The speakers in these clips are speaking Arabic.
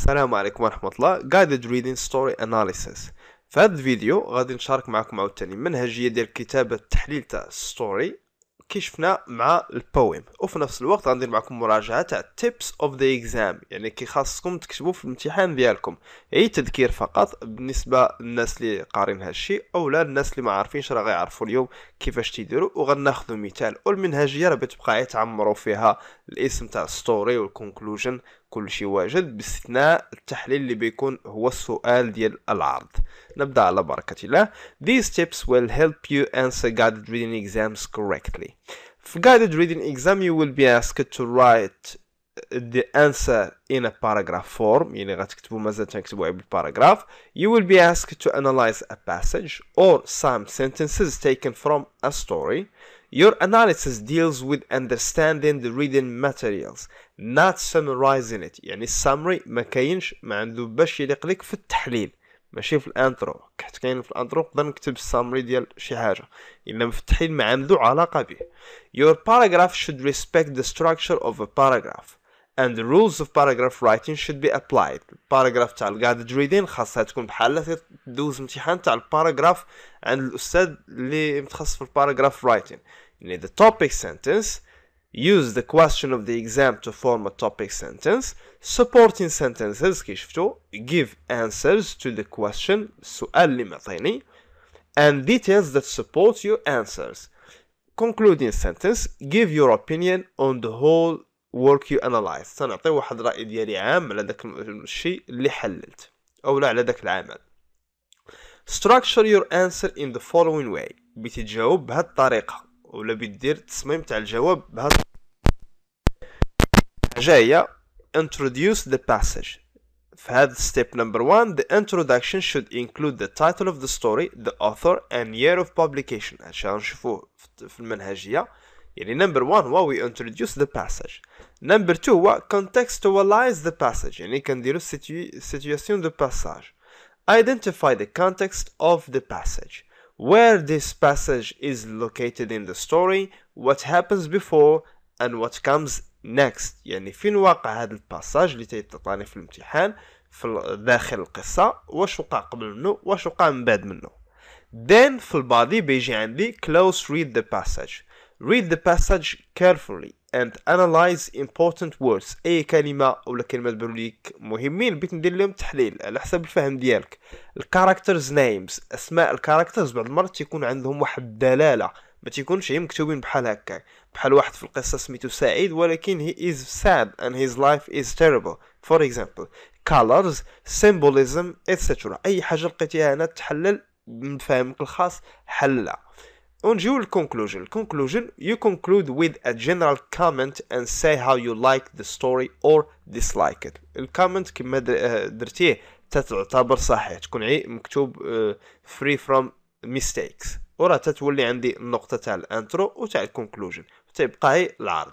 السلام عليكم ورحمة الله Guided Reading Story Analysis في هذا الفيديو غادي نشارك معكم عاوتاني منهجية ديال كتابة تحليل تاع ستوري كي شفنا مع البويم وفي نفس الوقت غندير معكم مراجعة تاع tips of the exam يعني كي خاصكم تكتبوا في الامتحان ديالكم اي تذكير فقط بالنسبة للناس اللي قارين هالشي او لا الناس اللي ما عارفينش راه غيعرفوا اليوم كيفاش تيديروا وغناخذوا مثال والمنهجية راه بتبقى تعمروا فيها الاسم تاع ستوري والكونكلوجن كل شيء واجد باستثناء التحليل اللي بيكون هو السؤال ديال العرض نبدا على بركه الله these tips will help you answer guided reading exams correctly في guided reading exam you will be asked to write the answer in a paragraph form يعني غتكتبوا مازال تنكتبوا بالباراغراف you will be asked to analyze a passage or some sentences taken from a story your analysis deals with understanding the reading materials not summarizing it يعني summary ما كاينش ما عنده باش يليق لك في التحليل ماشي في الانترو حيت كاين في الانترو نقدر نكتب السامري ديال شي حاجه الا في التحليل ما عنده علاقه به your paragraph should respect the structure of a paragraph and the rules of paragraph writing should be applied paragraph تاع القاعدة reading خاصها تكون بحال دوز امتحان تاع الباراجراف عند الأستاذ اللي متخصص في writing يعني the topic sentence use the question of the exam to form a topic sentence supporting sentences كي شفتو give answers to the question السؤال اللي معطيني and details that support your answers concluding sentence give your opinion on the whole work you analyze سنعطي واحد الراي ديالي عام على داك الشيء اللي حللت او لا على داك العمل structure your answer in the following way بتجاوب بهاد الطريقه ولا بتدير التصميم تاع الجواب بهاد جاية introduce the passage في هذا step number one the introduction should include the title of the story the author and year of publication هادشي غنشوفوه في المنهجيه يعني نمبر 1 هو وي انتروديوس ذا باسج نمبر 2 هو كونتكستوالايز ذا باسج يعني كنديرو سيتياسيون دو باساج ايدنتيفاي ذا كونتكست اوف ذا باسج وير ذيس باسج از لوكيتد ان ذا ستوري وات هابنز بيفور اند وات كامز نيكست يعني فين واقع هذا الباساج اللي تعطاني في الامتحان في داخل القصة واش وقع قبل منه واش وقع من بعد منه then في البادي بيجي عندي close read the passage read the passage carefully and analyze important words اي كلمه ولا كلمات بروليك مهمين بغيت ندير لهم تحليل على حسب الفهم ديالك الكاركترز نيمز اسماء الكاركترز بعض المرات تيكون عندهم واحد الدلاله ما تيكونش غير مكتوبين بحال هكا بحال واحد في القصه سميتو سعيد ولكن he is sad and his life is terrible for example colors symbolism etc اي حاجه لقيتيها هنا تحلل من فهمك الخاص حلها ونجيو للكونكلوجن الكونكلوجن يو كونكلود with a general comment and say how you like the story or dislike it الكومنت كما درتيه تتعتبر صحيح تكون عي مكتوب فري فروم mistakes وراه تتولي عندي النقطه تاع الانترو وتاع الكونكلوجن تبقى هي العرض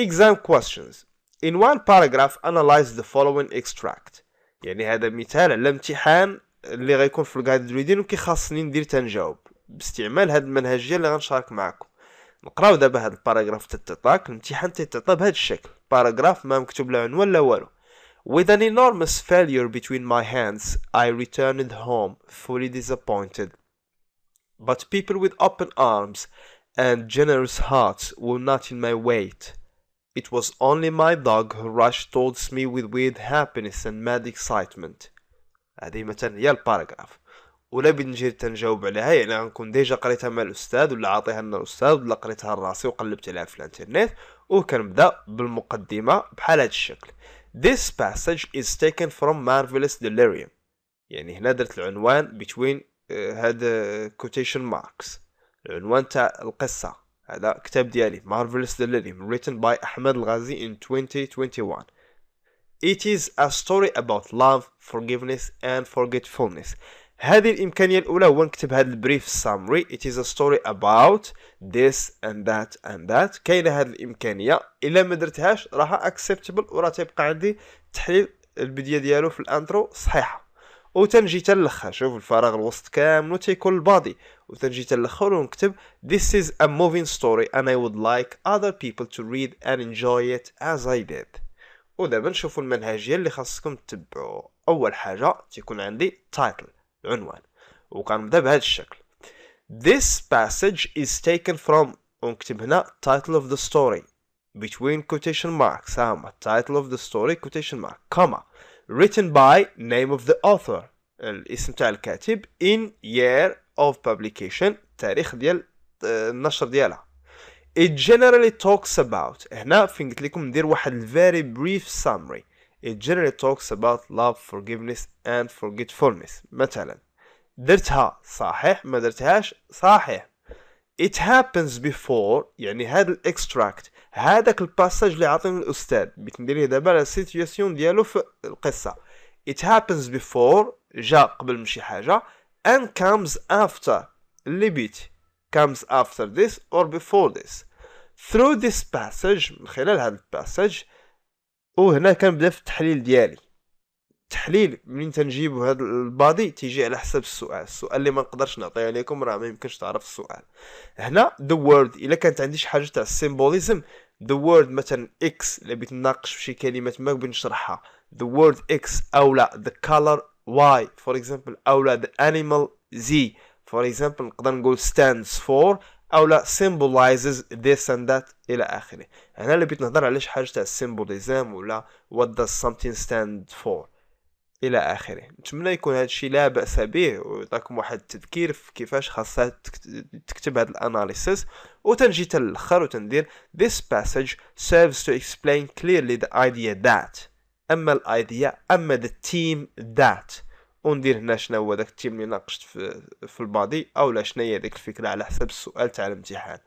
exam questions in one paragraph analyze the following extract يعني هذا مثال على امتحان اللي غيكون في الجايد ريدين وكي خاصني ندير تنجاوب باستعمال هذه المنهجيه اللي غنشارك معكم نقراو دابا هذا الباراغراف تتعطاك الامتحان تيتعطى بهذا الشكل باراغراف ما مكتوب لا عنوان لا والو With an enormous failure between my hands, I returned home, fully disappointed. But people with open arms and generous hearts were not in my wait. It was only my dog who rushed towards me with weird happiness and mad excitement. هذه مثلا هي الباراغراف ولا بنجي تنجاوب عليها يعني غنكون ديجا قريتها مع الاستاذ ولا عاطيها لنا الاستاذ ولا قريتها لراسي وقلبت عليها في الانترنت وكنبدا بالمقدمه بحال هذا الشكل This passage is taken from Marvelous Delirium يعني هنا درت العنوان between آه، هاد كوتيشن آه، ماركس العنوان تاع القصه هذا كتاب ديالي Marvelous Delirium written by أحمد الغازي in 2021 It is a story about love, forgiveness and forgetfulness هذه الامكانيه الاولى هو نكتب هذا البريف سامري it is a story about this and that and that كاينه هذه الامكانيه الا ما درتهاش راها اكسبتبل وراه تيبقى عندي تحليل البديه ديالو في الانترو صحيحه وتنجي تلخها شوف الفراغ الوسط كامل تيكون تنجي وتنجي تلخر ونكتب this is a moving story and I would like other people to read and enjoy it as I did ودابا نشوفوا المنهجيه اللي خاصكم تتبعوا اول حاجه تيكون عندي title عنوان وكان وكنبدا بهذا الشكل This passage is taken from ونكتب هنا title of the story between quotation marks هاما title of the story quotation mark comma written by name of the author الاسم تاع الكاتب in year of publication تاريخ ديال النشر ديالها it generally talks about هنا فين قلت لكم ندير واحد very brief summary It generally talks about love, forgiveness and forgetfulness مثلا درتها صحيح ما درتهاش صحيح It happens before يعني هذا الاكستراكت هذاك الباساج اللي عطيني الاستاذ بيت ندير دابا لا ديالو في القصه It happens before جا قبل من شي حاجه and comes after اللي بيت comes after this or before this through this passage من خلال هذا الباساج وهنا كنبدا في التحليل ديالي التحليل منين تنجيبو هذا البادي تيجي على حسب السؤال السؤال اللي ما نقدرش نعطيه عليكم راه ما يمكنش تعرف السؤال هنا ذا وورد الا كانت عندي شي حاجه تاع السيمبوليزم ذا وورد مثلا اكس اللي بغيت نناقش في شي ما بغيت نشرحها ذا وورد اكس او لا ذا كالر واي فور اكزامبل او لا ذا انيمال زي فور اكزامبل نقدر نقول stands فور او لا symbolizes this and that الى اخره هنا يعني اللي بيتنهضر علاش حاجه تاع symbolism ولا what does something stand for الى اخره نتمنى يكون هذا الشيء لا باس به ويعطيكم واحد التذكير في كيفاش خاصها تكتب هذا الاناليسيس وتنجي تالاخر وتندير this passage serves to explain clearly the idea that اما الايديا اما the team that وندير هنا شنو هو داك التيم اللي ناقشت في, في البادي اولا شنو هي ديك الفكره على حسب السؤال تاع الامتحان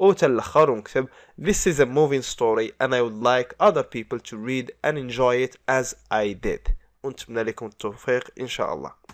او وتالاخر ونكتب This is a moving story and I would like other people to read and enjoy it as I did ونتمنى لكم التوفيق ان شاء الله